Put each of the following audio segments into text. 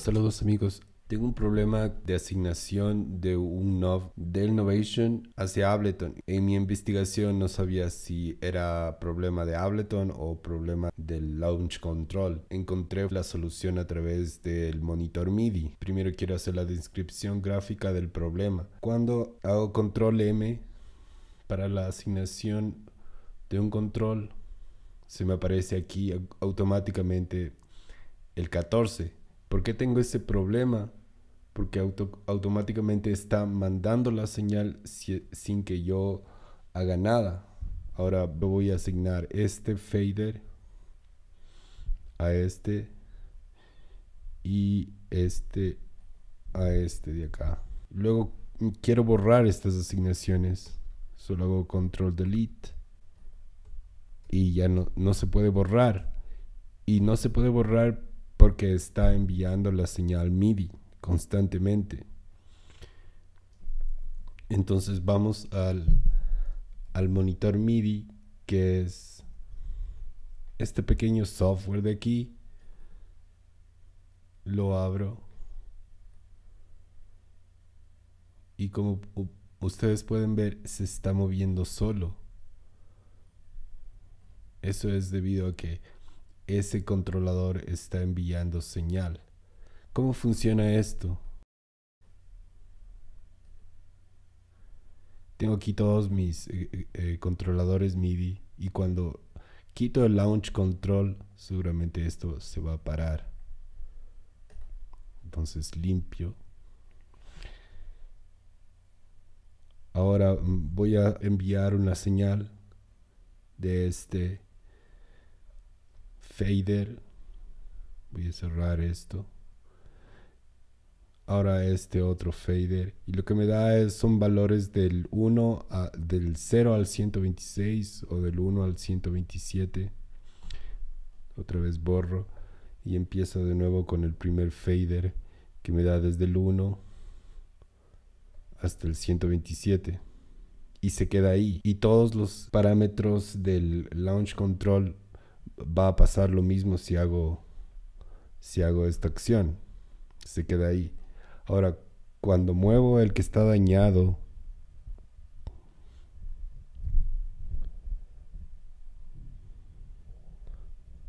Saludos amigos. Tengo un problema de asignación de un NOV del Novation hacia Ableton. En mi investigación no sabía si era problema de Ableton o problema del Launch Control. Encontré la solución a través del monitor MIDI. Primero quiero hacer la descripción gráfica del problema. Cuando hago control M para la asignación de un control, se me aparece aquí automáticamente el 14 ¿Por qué tengo ese problema? Porque automáticamente está mandando la señal sin que yo haga nada. Ahora voy a asignar este fader a este y este a este de acá. Luego quiero borrar estas asignaciones. Solo hago control delete y ya no, no se puede borrar. Y no se puede borrar porque está enviando la señal MIDI constantemente. Entonces vamos al, monitor MIDI, que es este pequeño software de aquí. Lo abro. Y como ustedes pueden ver, se está moviendo solo. Eso es debido a que ese controlador está enviando señal. ¿Cómo funciona esto? Tengo aquí todos mis eh, eh, eh, controladores MIDI y cuando quito el launch control seguramente esto se va a parar. Entonces limpio. Ahora mm, voy a enviar una señal de este fader. Voy a cerrar esto. Ahora este otro fader. Y lo que me da es, son valores del 1 a, del 0 al 126 o del 1 al 127. Otra vez borro y empiezo de nuevo con el primer fader que me da desde el 1 hasta el 127 y se queda ahí. Y todos los parámetros del launch control va a pasar lo mismo si hago, si hago esta acción. Se queda ahí. Ahora, cuando muevo el que está dañado,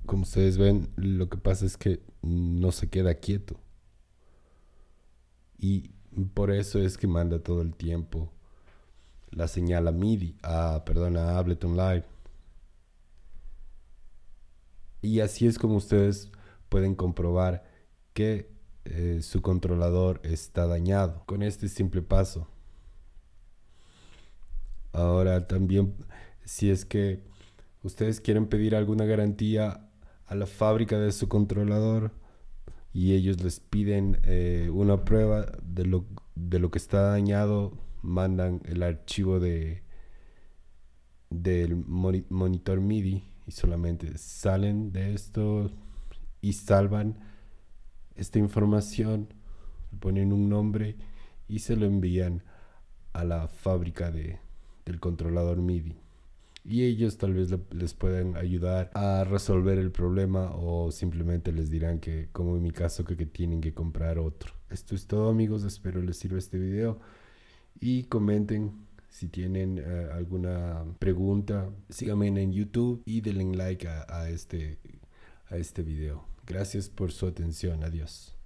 como ustedes ven, lo que pasa es que no se queda quieto. Y por eso es que manda todo el tiempo la señal a MIDI, a, ah, perdón, a Ableton Live. Y así es como ustedes pueden comprobar que eh, su controlador está dañado con este simple paso. Ahora también, si es que ustedes quieren pedir alguna garantía a la fábrica de su controlador y ellos les piden eh, una prueba de lo, de lo, que está dañado, mandan el archivo de del monitor MIDI y solamente salen de esto y salvan esta información, ponen un nombre y se lo envían a la fábrica de, del controlador MIDI. Y ellos tal vez les puedan ayudar a resolver el problema o simplemente les dirán que, como en mi caso, que tienen que comprar otro. Esto es todo amigos, espero les sirva este video y comenten si tienen eh, alguna pregunta, síganme en YouTube y denle like este, a este video. Gracias por su atención. Adiós.